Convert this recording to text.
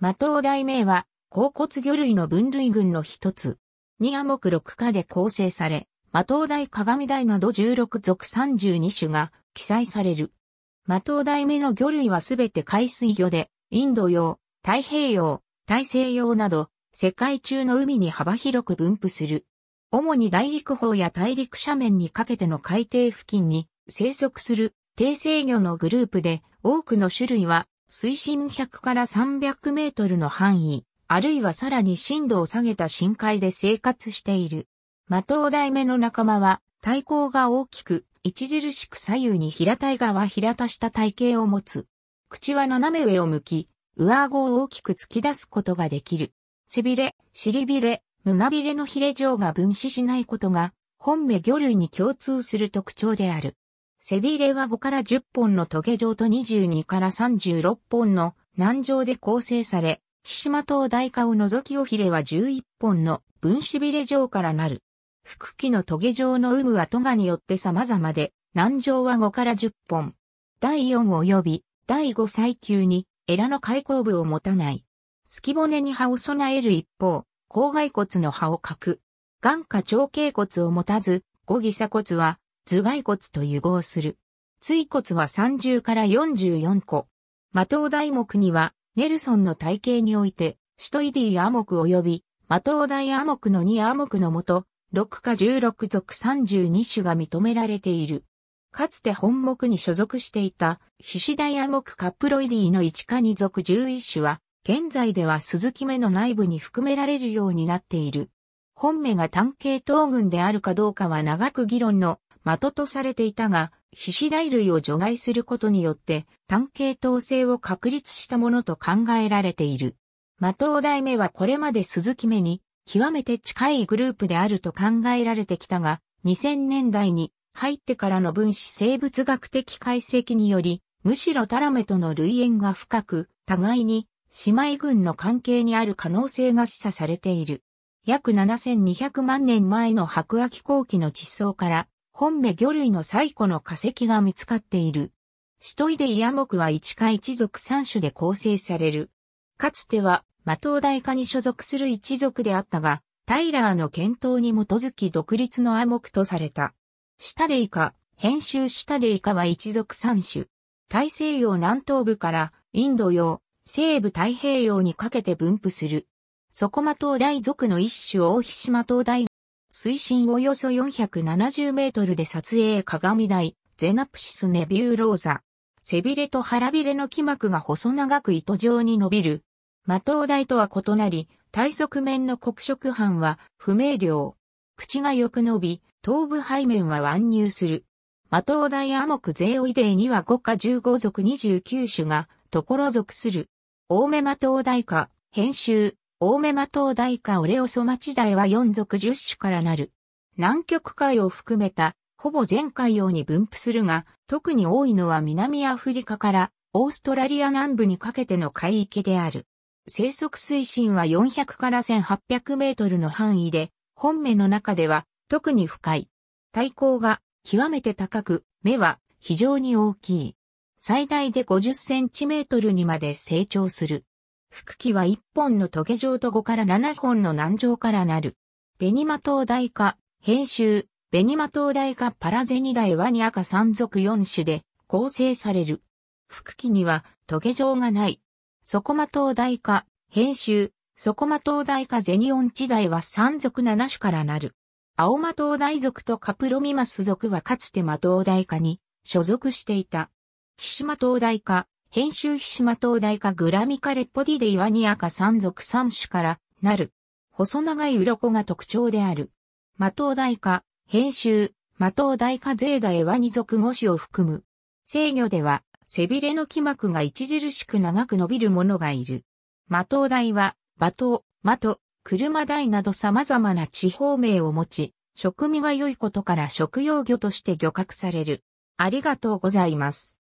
マトウダイメイは、甲骨魚類の分類群の一つ。二亜目六科で構成され、マトウガミ鏡イなど16属32種が記載される。マトウイメイの魚類はすべて海水魚で、インド洋、太平洋、大西洋など、世界中の海に幅広く分布する。主に大陸方や大陸斜面にかけての海底付近に生息する低生魚のグループで、多くの種類は水深100から300メートルの範囲、あるいはさらに深度を下げた深海で生活している。マトウダイメの仲間は体高が大きく、著しく左右に平たい側平たした体型を持つ。口は斜め上を向き、上顎を大きく突き出すことができる。背びれ、尻びれ、胸びれのヒレ状が分子しないことが、本目魚類に共通する特徴である。背びれは5から10本のトゲ状と22から36本の軟状で構成され、ヒシマトウダイカを除き尾ひれは11本の分子びれ状からなる。腹器のトゲ状の有無はトガによって様々で、軟状は5から10本。第4及び第5最級にエラの開口部を持たない。隙骨に葉を備える一方、後蓋骨の葉を欠く。眼下長頸骨を持たず、五義鎖骨は頭蓋骨と融合する。椎骨は30から44個。マトウダイ目には、ネルソンの体系において、シトイディア目及び、マトウダイア目の2ア目のもと、6か16属32種が認められている。かつて本目に所属していた、ヒシダイア目カプロイディの1か2属11種は、現在では鈴木目の内部に含められるようになっている。本目が単検。統群であるかどうかは長く議論の的とされていたが、皮脂大類を除外することによって、単系統性を確立したものと考えられている。的を代目はこれまで鈴木目に、極めて近いグループであると考えられてきたが、2000年代に入ってからの分子生物学的解析により、むしろタラメとの類縁が深く、互いに姉妹群の関係にある可能性が示唆されている。約7200万年前の白亜紀後期の地層から本目魚類の最古の化石が見つかっている。シトイデイアクは一か一族三種で構成される。かつては、マトウダイ科に所属する一族であったが、タイラーの検討に基づき独立のア目とされた。シタデイカ、編集シタデイカは一族三種。大西洋南東部からインド洋、西部太平洋にかけて分布する。ソコマ島大族の一種オオヒシマ島大水深およそ470メートルで撮影鏡台、ゼナプシスネビューローザ。背びれと腹びれの気膜が細長く糸状に伸びる。マトウダイとは異なり、体側面の黒色斑は不明瞭。口がよく伸び、頭部背面は腕入する。マトウダイアモクゼオイデイには5か15属29種が、ところ属する。大目マトウダイ科、編集、大目マ灯台かオレオソマチダは4属10種からなる。南極海を含めた、ほぼ全海洋に分布するが、特に多いのは南アフリカからオーストラリア南部にかけての海域である。生息水深は400から1800メートルの範囲で、本目の中では特に深い。体高が極めて高く、目は非常に大きい。最大で50センチメートルにまで成長する。腹器は一本の棘状と5から7本の軟状からなる。ベニマトウ科、編集、ベニマトウ科パラゼニダイワニア科四属種で構成される。腹器には棘状がない。ソコマ灯台ダ科、編集、ソコマ灯台ダ科ゼニオンチダイは三属七種からなる。青マ灯台族属とカプロミマス属はかつてマ灯台ダ科に所属していた。ヒシマ灯台科、編集飛島灯台かグラミカレッポディでイワニアか三族三種からなる。細長い鱗が特徴である。マトウダイカ、編集、マトウダイカゼーダエワニ属五種を含む。制御では、背びれの気膜が著しく長く伸びるものがいる。マトウダイは、馬頭、マト、車台など様々な地方名を持ち、食味が良いことから食用魚として漁獲される。ありがとうございます。